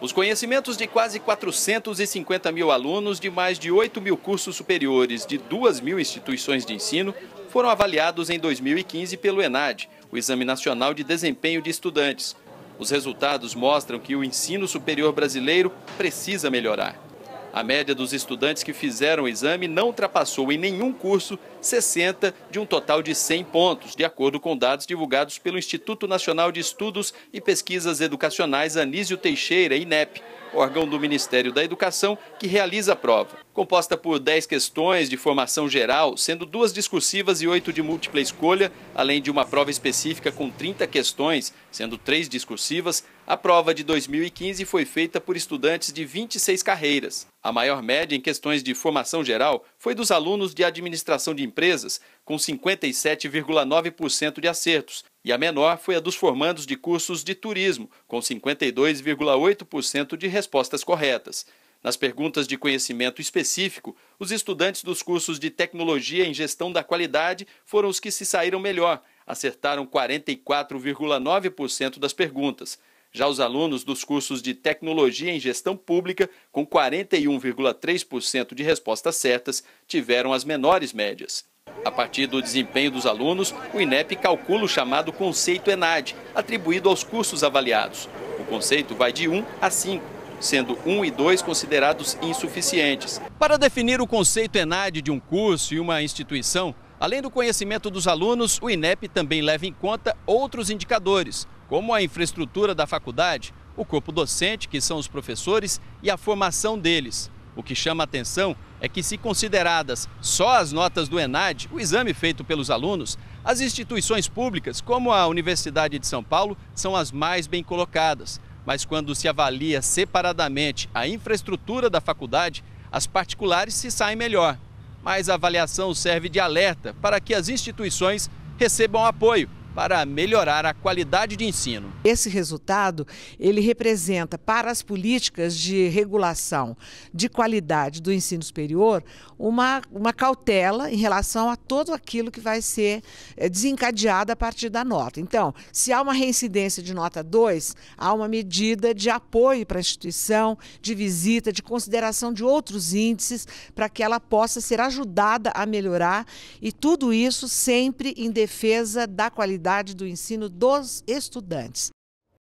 Os conhecimentos de quase 450 mil alunos de mais de 8 mil cursos superiores de 2 mil instituições de ensino foram avaliados em 2015 pelo ENAD, o Exame Nacional de Desempenho de Estudantes. Os resultados mostram que o ensino superior brasileiro precisa melhorar. A média dos estudantes que fizeram o exame não ultrapassou em nenhum curso 60 de um total de 100 pontos, de acordo com dados divulgados pelo Instituto Nacional de Estudos e Pesquisas Educacionais Anísio Teixeira, INEP, órgão do Ministério da Educação que realiza a prova composta por 10 questões de formação geral, sendo duas discursivas e oito de múltipla escolha, além de uma prova específica com 30 questões, sendo três discursivas. A prova de 2015 foi feita por estudantes de 26 carreiras. A maior média em questões de formação geral foi dos alunos de administração de empresas, com 57,9% de acertos, e a menor foi a dos formandos de cursos de turismo, com 52,8% de respostas corretas. Nas perguntas de conhecimento específico, os estudantes dos cursos de Tecnologia em Gestão da Qualidade foram os que se saíram melhor, acertaram 44,9% das perguntas. Já os alunos dos cursos de Tecnologia em Gestão Pública, com 41,3% de respostas certas, tiveram as menores médias. A partir do desempenho dos alunos, o INEP calcula o chamado conceito ENAD, atribuído aos cursos avaliados. O conceito vai de 1 a 5 sendo 1 e 2 considerados insuficientes. Para definir o conceito ENAD de um curso e uma instituição, além do conhecimento dos alunos, o INEP também leva em conta outros indicadores, como a infraestrutura da faculdade, o corpo docente, que são os professores, e a formação deles. O que chama atenção é que, se consideradas só as notas do ENAD, o exame feito pelos alunos, as instituições públicas, como a Universidade de São Paulo, são as mais bem colocadas mas quando se avalia separadamente a infraestrutura da faculdade, as particulares se saem melhor. Mas a avaliação serve de alerta para que as instituições recebam apoio para melhorar a qualidade de ensino. Esse resultado, ele representa para as políticas de regulação de qualidade do ensino superior uma, uma cautela em relação a todo aquilo que vai ser eh, desencadeado a partir da nota. Então, se há uma reincidência de nota 2, há uma medida de apoio para a instituição, de visita, de consideração de outros índices para que ela possa ser ajudada a melhorar e tudo isso sempre em defesa da qualidade qualidade do ensino dos estudantes.